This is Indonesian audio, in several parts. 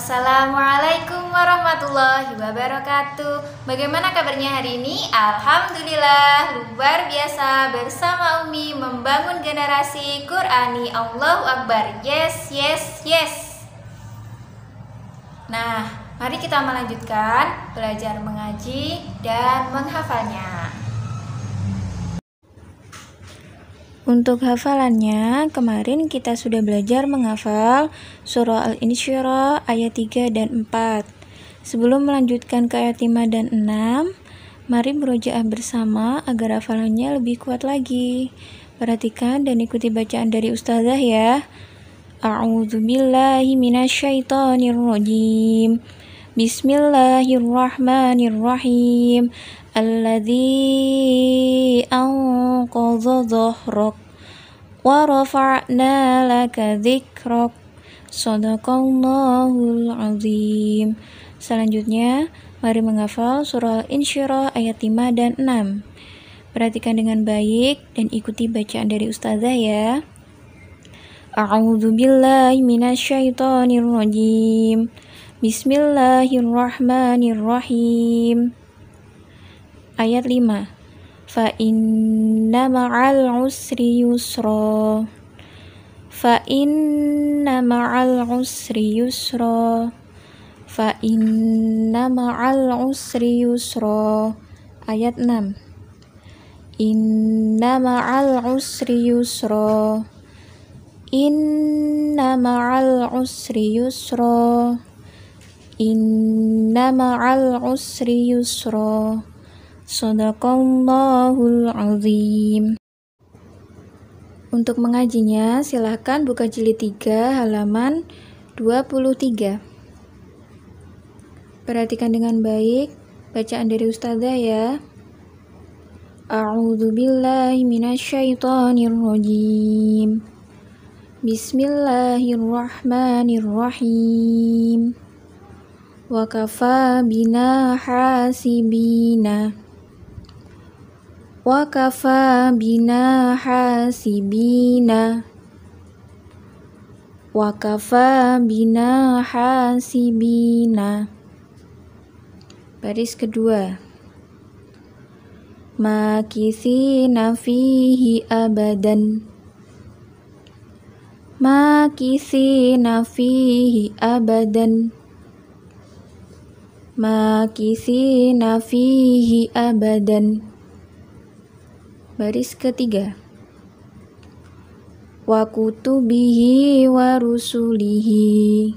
Assalamualaikum warahmatullahi wabarakatuh Bagaimana kabarnya hari ini? Alhamdulillah luar biasa bersama Umi membangun generasi Qurani Allahu Akbar Yes, yes, yes Nah, mari kita melanjutkan belajar mengaji dan menghafalnya Untuk hafalannya, kemarin kita sudah belajar menghafal surah Al-Insyirah ayat 3 dan 4. Sebelum melanjutkan ke ayat 5 dan 6, mari berojaah bersama agar hafalannya lebih kuat lagi. Perhatikan dan ikuti bacaan dari ustazah ya. A'udzubillahi minasyaitonirrajim. Bismillahirrahmanirrahim. Alladhi anqadha dhahrak wa rafa'na laka dzikrak. Sadaqallahul azim. Selanjutnya, mari menghafal surah Al-Insyirah ayat 5 dan 6. Perhatikan dengan baik dan ikuti bacaan dari ustazah ya. A'udzu billahi minasyaitonir Bismillahirrahmanirrahim. Ayat 5. Fa inna ma'al usri yusra. Fa inna ma'al usri yusra. Fa inna ma'al usri yusra. Ayat 6. Inna ma'al usri yusra. Inna ma'al usri yusra. Inna ma'al usri yusra. Sadaqallahul azim. Untuk mengajinya, silahkan buka jilid 3 halaman 23. Perhatikan dengan baik bacaan dari ustazah ya. A'udzu billahi minasyaitonir rajim. Bismillahirrahmanirrahim wa kafa bina hasibina wa kafa bina hasibina wa kafa bina hasibina baris kedua makisina fihi abadan makisina fihi abadan makisina fihi abadan baris ketiga wa kutubihi wa rusulihi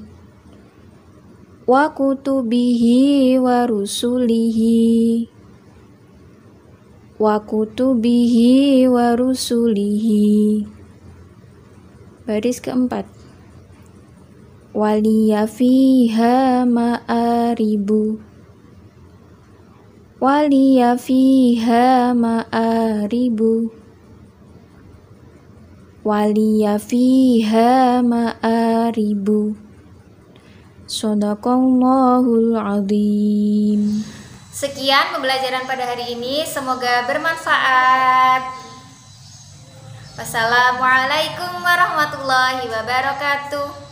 wa kutubihi wa rusulihi wa kutubihi wa rusulihi baris keempat waliya fiha ma'aribu waliya fiha ma'aribu waliya fiha ma'aribu Sadaqallahul azim Sekian pembelajaran pada hari ini semoga bermanfaat Wassalamualaikum warahmatullahi wabarakatuh